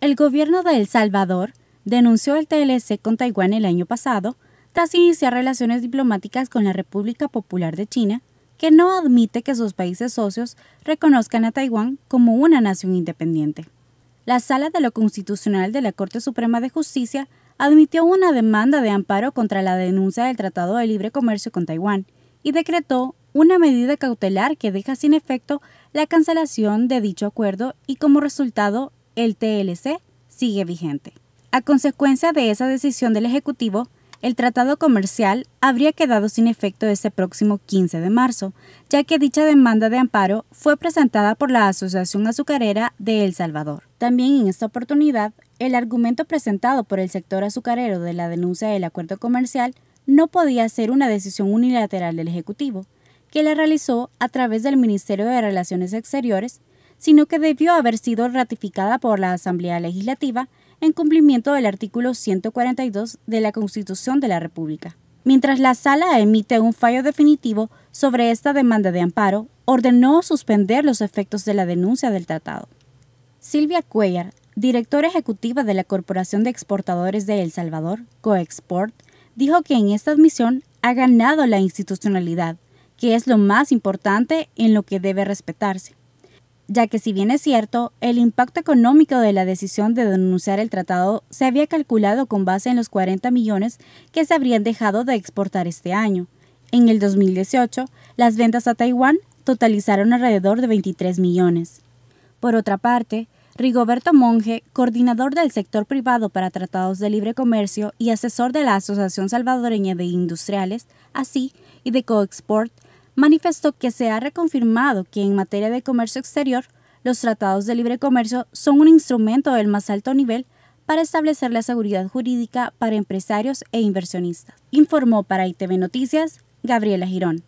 El gobierno de El Salvador denunció el TLC con Taiwán el año pasado tras iniciar relaciones diplomáticas con la República Popular de China, que no admite que sus países socios reconozcan a Taiwán como una nación independiente. La Sala de lo Constitucional de la Corte Suprema de Justicia admitió una demanda de amparo contra la denuncia del Tratado de Libre Comercio con Taiwán y decretó una medida cautelar que deja sin efecto la cancelación de dicho acuerdo y como resultado el TLC sigue vigente. A consecuencia de esa decisión del Ejecutivo, el tratado comercial habría quedado sin efecto este próximo 15 de marzo, ya que dicha demanda de amparo fue presentada por la Asociación Azucarera de El Salvador. También en esta oportunidad, el argumento presentado por el sector azucarero de la denuncia del acuerdo comercial no podía ser una decisión unilateral del Ejecutivo, que la realizó a través del Ministerio de Relaciones Exteriores sino que debió haber sido ratificada por la Asamblea Legislativa en cumplimiento del artículo 142 de la Constitución de la República. Mientras la sala emite un fallo definitivo sobre esta demanda de amparo, ordenó suspender los efectos de la denuncia del tratado. Silvia Cuellar, directora ejecutiva de la Corporación de Exportadores de El Salvador, Coexport, dijo que en esta admisión ha ganado la institucionalidad, que es lo más importante en lo que debe respetarse ya que si bien es cierto, el impacto económico de la decisión de denunciar el tratado se había calculado con base en los 40 millones que se habrían dejado de exportar este año. En el 2018, las ventas a Taiwán totalizaron alrededor de 23 millones. Por otra parte, Rigoberto Monge, coordinador del sector privado para tratados de libre comercio y asesor de la Asociación Salvadoreña de Industriales, así y de Coexport, manifestó que se ha reconfirmado que en materia de comercio exterior, los tratados de libre comercio son un instrumento del más alto nivel para establecer la seguridad jurídica para empresarios e inversionistas. Informó para ITV Noticias Gabriela Girón.